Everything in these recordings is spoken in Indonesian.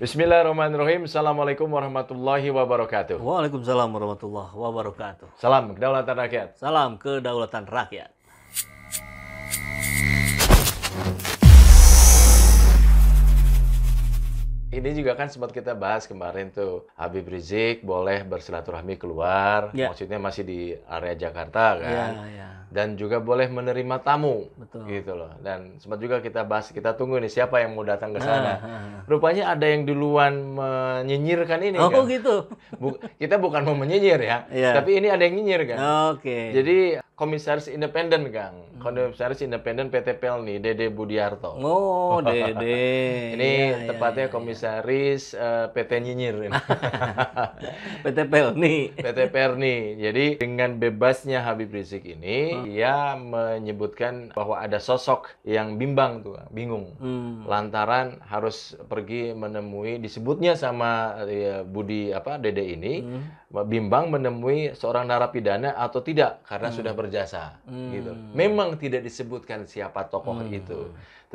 Bismillahirrahmanirrahim. Assalamualaikum warahmatullahi wabarakatuh. Waalaikumsalam warahmatullahi wabarakatuh. Salam kedaulatan rakyat. Salam kedaulatan rakyat. Ini juga kan sempat kita bahas kemarin tuh Habib Rizik boleh bersilaturahmi keluar, yeah. maksudnya masih di area Jakarta kan? Yeah, yeah dan juga boleh menerima tamu Betul. gitu loh dan sempat juga kita bahas kita tunggu nih siapa yang mau datang ke sana ah, ah, ah. rupanya ada yang duluan menyinyirkan ini oh kan? gitu Bu, kita bukan mau menyinyir ya yeah. tapi ini ada yang nyinyir kan oke okay. jadi komisaris independen kang komisaris independen PT Pelni Dede Budiarto oh Dede ini ya, tepatnya ya, ya, komisaris ya. Uh, eh, PT Nyinyir PT Pelni PT Pelni jadi dengan bebasnya Habib Rizik ini oh dia menyebutkan bahwa ada sosok yang bimbang tuh, bingung. Hmm. Lantaran harus pergi menemui disebutnya sama ya, Budi apa Dede ini hmm bimbang menemui seorang narapidana atau tidak karena hmm. sudah berjasa hmm. gitu. Memang tidak disebutkan siapa tokoh hmm. itu.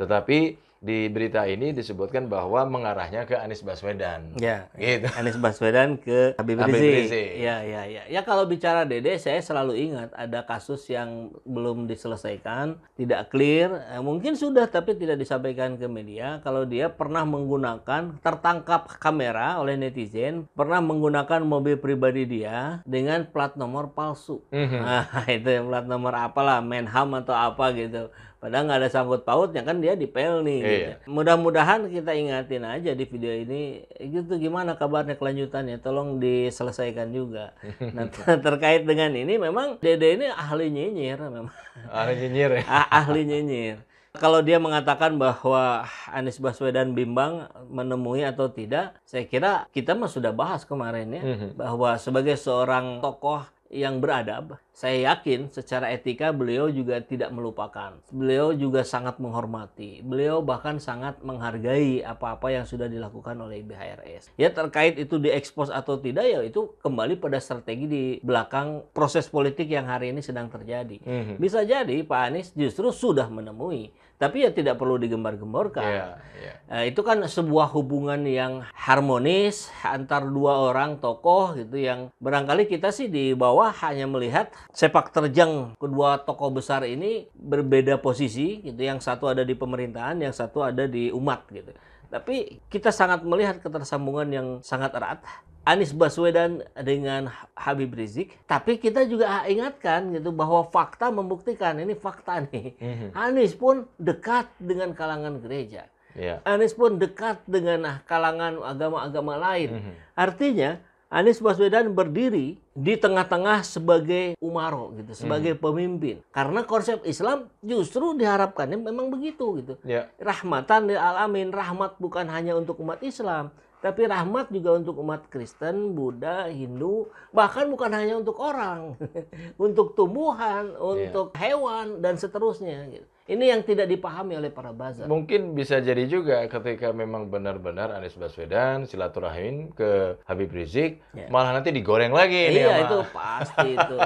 Tetapi di berita ini disebutkan bahwa mengarahnya ke Anies Baswedan. Ya. Gitu. Anies Baswedan ke Habib Rizik. Ya, ya, ya. Ya kalau bicara Dede saya selalu ingat ada kasus yang belum diselesaikan, tidak clear, eh, mungkin sudah tapi tidak disampaikan ke media kalau dia pernah menggunakan tertangkap kamera oleh netizen, pernah menggunakan mobil pribadi pribadi dia dengan plat nomor palsu. Mm-hmm. Nah, itu plat nomor apalah, Menham atau apa gitu. Padahal nggak ada sangkut pautnya kan dia di pel nih. Yeah, Gitu. Iya. Mudah-mudahan kita ingatin aja di video ini itu gimana kabarnya kelanjutannya. Tolong diselesaikan juga. Nah terkait dengan ini memang Dede ini ahli nyinyir memang. Ahli nyinyir ya. Ah, ahli nyinyir. Kalau dia mengatakan bahwa Anies Baswedan bimbang menemui atau tidak, saya kira kita mah sudah bahas kemarin ya mm -hmm. bahwa sebagai seorang tokoh yang beradab, saya yakin secara etika beliau juga tidak melupakan. Beliau juga sangat menghormati. Beliau bahkan sangat menghargai apa-apa yang sudah dilakukan oleh BHRS. Ya terkait itu diekspos atau tidak ya itu kembali pada strategi di belakang proses politik yang hari ini sedang terjadi. Mm -hmm. Bisa jadi Pak Anies justru sudah menemui tapi ya tidak perlu digembar-gemborkan. Yeah, yeah. Nah, itu kan sebuah hubungan yang harmonis antar dua orang tokoh gitu yang barangkali kita sih di bawah hanya melihat sepak terjang kedua tokoh besar ini berbeda posisi gitu yang satu ada di pemerintahan yang satu ada di umat gitu. Tapi kita sangat melihat ketersambungan yang sangat erat Anies Baswedan dengan Habib Rizik. Tapi kita juga ingatkan gitu bahwa fakta membuktikan ini fakta nih. mm Anies pun dekat dengan kalangan gereja. Yeah. Anies pun dekat dengan kalangan agama-agama lain. Mm-hmm. Artinya Anies Baswedan berdiri di tengah-tengah sebagai umaro gitu, sebagai hmm. pemimpin. Karena konsep Islam justru diharapkannya memang begitu gitu. Ya. Rahmatan lil alamin, rahmat bukan hanya untuk umat Islam, tapi rahmat juga untuk umat Kristen, Buddha, Hindu, bahkan bukan hanya untuk orang, untuk tumbuhan, ya. untuk ya. hewan dan seterusnya gitu. Ini yang tidak dipahami oleh para bazar. Mungkin bisa jadi juga ketika memang benar-benar Anies Baswedan silaturahim ke Habib Rizik, ya. malah nanti digoreng lagi. Iya ini itu pasti itu.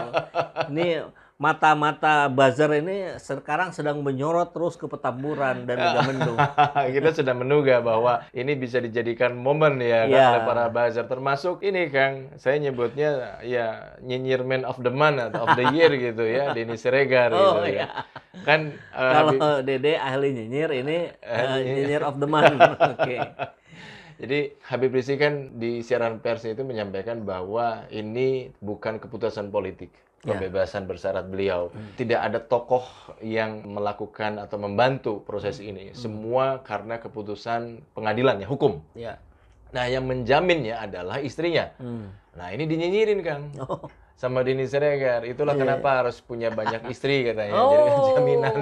ini mata-mata buzzer ini sekarang sedang menyorot terus ke Petamburan dan juga Megamendung. Kita sudah menduga bahwa ini bisa dijadikan momen ya, kan, ya. oleh para buzzer termasuk ini Kang, saya nyebutnya ya nyinyir man of the month of the year gitu ya, Denny Siregar gitu oh, gitu ya. ya. Kan uh, kalau Habib... Dede ahli nyinyir ini uh, nyinyir of the month. Oke. Okay. Jadi Habib Rizik kan di siaran pers itu menyampaikan bahwa ini bukan keputusan politik pembebasan ya. bersyarat beliau. Hmm. Tidak ada tokoh yang melakukan atau membantu proses hmm. ini. Hmm. Semua karena keputusan pengadilan ya hukum. Ya. Nah, yang menjaminnya adalah istrinya. Hmm. Nah, ini dinyinyirin, Kang. Oh sama Denny Siregar. Itulah yeah. kenapa harus punya banyak istri katanya. Oh. Jadi kan jaminan.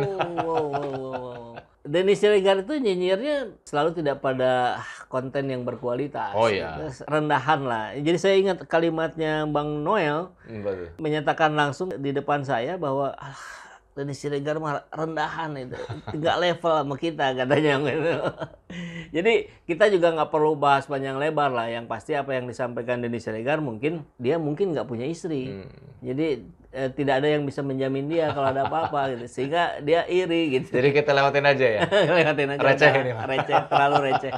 wow, wow, wow, Denny Siregar itu nyinyirnya selalu tidak pada konten yang berkualitas. Oh iya. Rendahan lah. Jadi saya ingat kalimatnya Bang Noel Betul. menyatakan langsung di depan saya bahwa ah, Denny Siregar mah rendahan itu nggak level sama kita katanya gitu. jadi kita juga nggak perlu bahas panjang lebar lah yang pasti apa yang disampaikan Denny Siregar mungkin dia mungkin nggak punya istri hmm. jadi eh, tidak ada yang bisa menjamin dia kalau ada apa-apa gitu sehingga dia iri gitu jadi kita lewatin aja ya lewatin aja receh ini mah. receh terlalu receh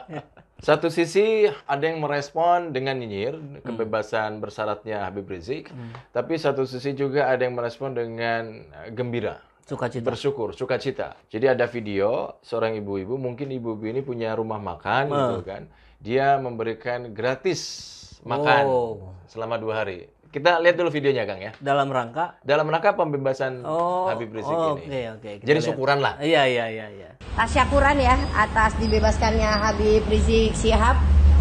satu sisi ada yang merespon dengan nyinyir hmm. kebebasan hmm. bersyaratnya Habib Rizik, hmm. tapi satu sisi juga ada yang merespon dengan gembira. Sukacita. Bersyukur, sukacita. Jadi ada video seorang ibu-ibu, mungkin ibu-ibu ini punya rumah makan uh. gitu kan. Dia memberikan gratis makan oh. selama dua hari. Kita lihat dulu videonya, Kang ya. Dalam rangka? Dalam rangka pembebasan oh, Habib Rizik oh, ini. Okay, okay. Jadi lihat. syukuran lah. Iya, iya, iya. Ya. Tasyakuran ya atas dibebaskannya Habib Rizik Sihab.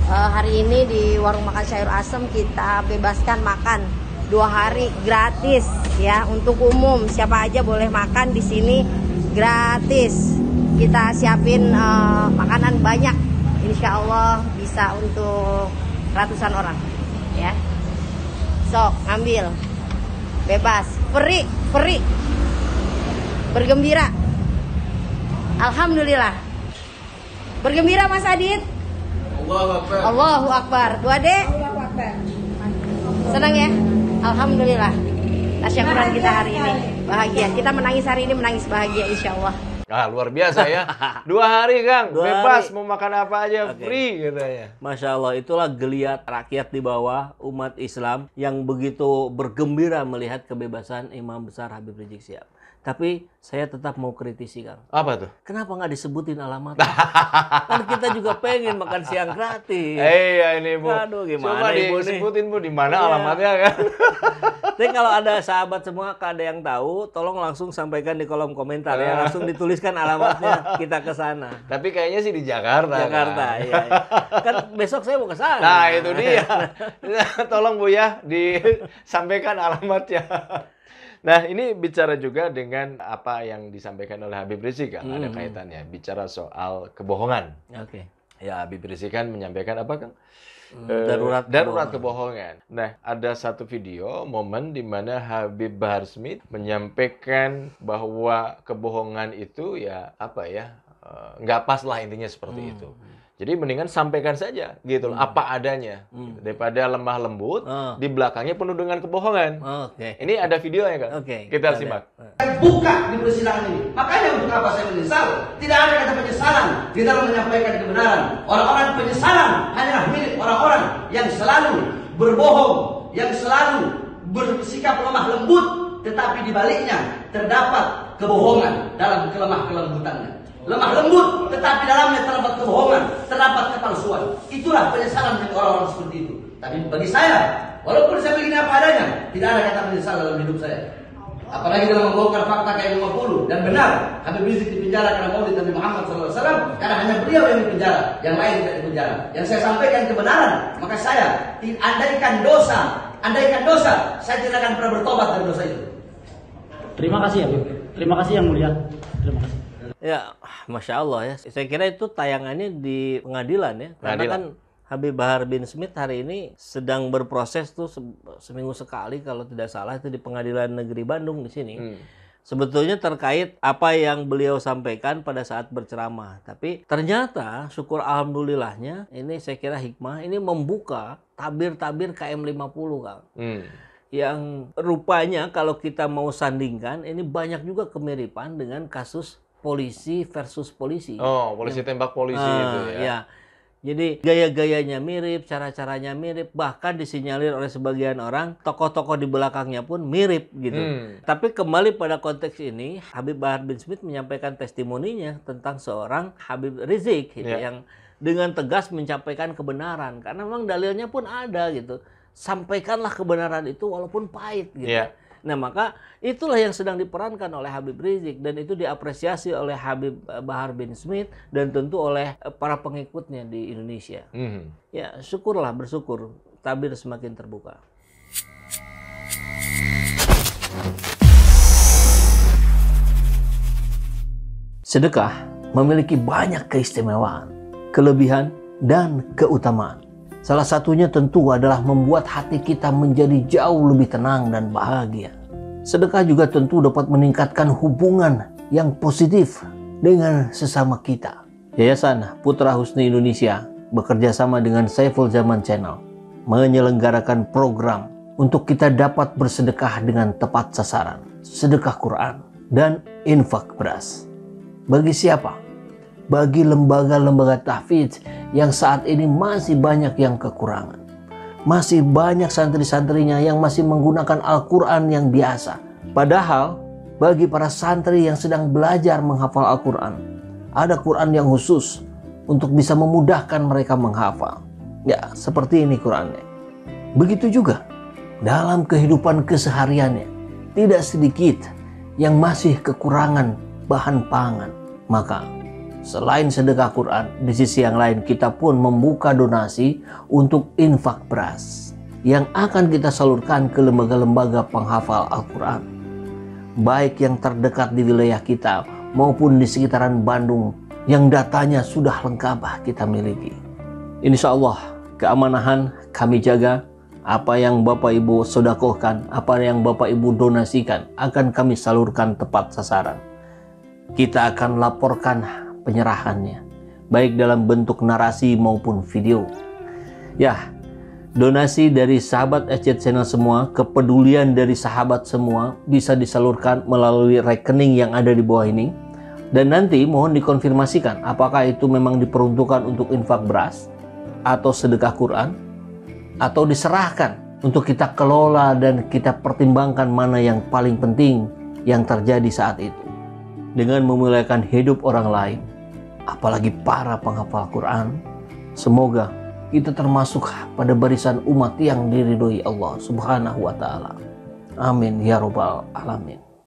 Uh, eh, hari ini di Warung Makan Sayur Asem kita bebaskan makan dua hari gratis ya untuk umum siapa aja boleh makan di sini gratis kita siapin uh, makanan banyak insya Allah bisa untuk ratusan orang ya sok ambil bebas free free bergembira Alhamdulillah bergembira Mas Adit Allahu Akbar Allahu Akbar Bu Ade Senang ya Alhamdulillah tasyakuran kita hari ini bahagia kita menangis hari ini menangis bahagia insya Allah Nah, luar biasa ya. Dua hari, Kang. Dua Bebas mau makan apa aja, okay. free gitu ya. Masya Allah, itulah geliat rakyat di bawah umat Islam yang begitu bergembira melihat kebebasan Imam Besar Habib Rizik Siap. Tapi saya tetap mau kritisi, Kang. Apa tuh? Kenapa nggak disebutin alamat? kan kita juga pengen makan siang gratis. Iya hey, ini Bu. Aduh gimana Coba Ibu disebutin Bu di mana yeah. alamatnya kan. Tapi kalau ada sahabat semua ada yang tahu, tolong langsung sampaikan di kolom komentar ya. Langsung dituliskan alamatnya kita ke sana. Tapi kayaknya sih di Jakarta. Jakarta, kan? iya. Kan besok saya mau ke sana. Nah, itu dia. tolong Bu ya disampaikan alamatnya. Nah, ini bicara juga dengan apa yang disampaikan oleh Habib Rizik, kan? Hmm. ada kaitannya. Bicara soal kebohongan. Oke. Okay. Ya, Habib Rizik kan menyampaikan apa, Kang? Hmm, eh, darurat darurat kebohongan. Nah, ada satu video momen di mana Habib Bahar Smith menyampaikan bahwa kebohongan itu ya apa ya eh, nggak pas lah intinya seperti hmm. itu. Jadi mendingan sampaikan saja gitu loh, hmm. apa adanya hmm. gitu, daripada lemah lembut hmm. di belakangnya penuh dengan kebohongan. Oh, okay. Ini ada videonya kan? Okay. Kita, kita simak. Ah. Buka di persidangan ini. Makanya untuk apa saya menyesal? Tidak ada kata penyesalan di dalam menyampaikan kebenaran. Orang-orang penyesalan hanyalah milik orang-orang yang selalu berbohong, yang selalu bersikap lemah lembut, tetapi di baliknya terdapat kebohongan dalam kelemah kelembutannya lemah lembut, tetapi dalamnya terdapat kebohongan, terdapat kepalsuan. Itulah penyesalan dari orang-orang seperti itu. Tapi bagi saya, walaupun saya begini apa adanya, tidak ada kata penyesalan dalam hidup saya. Apalagi dalam membongkar fakta kayak 50 dan benar Habib Rizik dipenjara karena mau Nabi Muhammad SAW karena hanya beliau yang dipenjara, yang lain tidak dipenjara. Yang saya sampaikan kebenaran, maka saya andaikan dosa, andaikan dosa, saya tidak akan pernah bertobat dari dosa itu. Terima kasih ya, Bu. Terima kasih yang mulia. Terima kasih. Ya, masya Allah ya. Saya kira itu tayangannya di pengadilan ya, pengadilan. karena kan Habib Bahar bin Smith hari ini sedang berproses tuh se seminggu sekali kalau tidak salah itu di Pengadilan Negeri Bandung di sini. Hmm. Sebetulnya terkait apa yang beliau sampaikan pada saat berceramah, tapi ternyata syukur alhamdulillahnya ini saya kira hikmah ini membuka tabir-tabir KM 50 Kang. Hmm yang rupanya kalau kita mau sandingkan ini banyak juga kemiripan dengan kasus polisi versus polisi. Oh, polisi ya. tembak polisi uh, itu ya. ya. Jadi gaya-gayanya mirip, cara-caranya mirip, bahkan disinyalir oleh sebagian orang tokoh-tokoh di belakangnya pun mirip gitu. Hmm. Tapi kembali pada konteks ini, Habib Bahar bin Smith menyampaikan testimoninya tentang seorang Habib Rizik gitu, yeah. yang dengan tegas menyampaikan kebenaran karena memang dalilnya pun ada gitu. Sampaikanlah kebenaran itu walaupun pahit gitu. Yeah Nah maka itulah yang sedang diperankan oleh Habib Rizik dan itu diapresiasi oleh Habib eh, Bahar bin Smith dan tentu oleh eh, para pengikutnya di Indonesia. Mm-hmm. Ya syukurlah bersyukur tabir semakin terbuka. Sedekah memiliki banyak keistimewaan, kelebihan, dan keutamaan. Salah satunya tentu adalah membuat hati kita menjadi jauh lebih tenang dan bahagia. Sedekah juga tentu dapat meningkatkan hubungan yang positif dengan sesama kita. Yayasan Putra Husni Indonesia bekerja sama dengan Saiful Zaman Channel menyelenggarakan program untuk kita dapat bersedekah dengan tepat sasaran, sedekah Quran, dan infak beras. Bagi siapa? bagi lembaga-lembaga tahfidz yang saat ini masih banyak yang kekurangan. Masih banyak santri-santrinya yang masih menggunakan Al-Quran yang biasa. Padahal bagi para santri yang sedang belajar menghafal Al-Quran, ada Quran yang khusus untuk bisa memudahkan mereka menghafal. Ya, seperti ini Qurannya. Begitu juga dalam kehidupan kesehariannya, tidak sedikit yang masih kekurangan bahan pangan. Maka Selain sedekah Quran, di sisi yang lain kita pun membuka donasi untuk infak beras yang akan kita salurkan ke lembaga-lembaga penghafal Al-Quran. Baik yang terdekat di wilayah kita maupun di sekitaran Bandung yang datanya sudah lengkap kita miliki. Insya Allah keamanahan kami jaga apa yang Bapak Ibu sodakohkan, apa yang Bapak Ibu donasikan akan kami salurkan tepat sasaran. Kita akan laporkan penyerahannya, baik dalam bentuk narasi maupun video. Ya, donasi dari sahabat SC Channel semua, kepedulian dari sahabat semua bisa disalurkan melalui rekening yang ada di bawah ini. Dan nanti mohon dikonfirmasikan apakah itu memang diperuntukkan untuk infak beras atau sedekah Quran atau diserahkan untuk kita kelola dan kita pertimbangkan mana yang paling penting yang terjadi saat itu dengan memuliakan hidup orang lain, apalagi para penghafal Quran. Semoga kita termasuk pada barisan umat yang diridhoi Allah Subhanahu wa taala. Amin ya robbal alamin.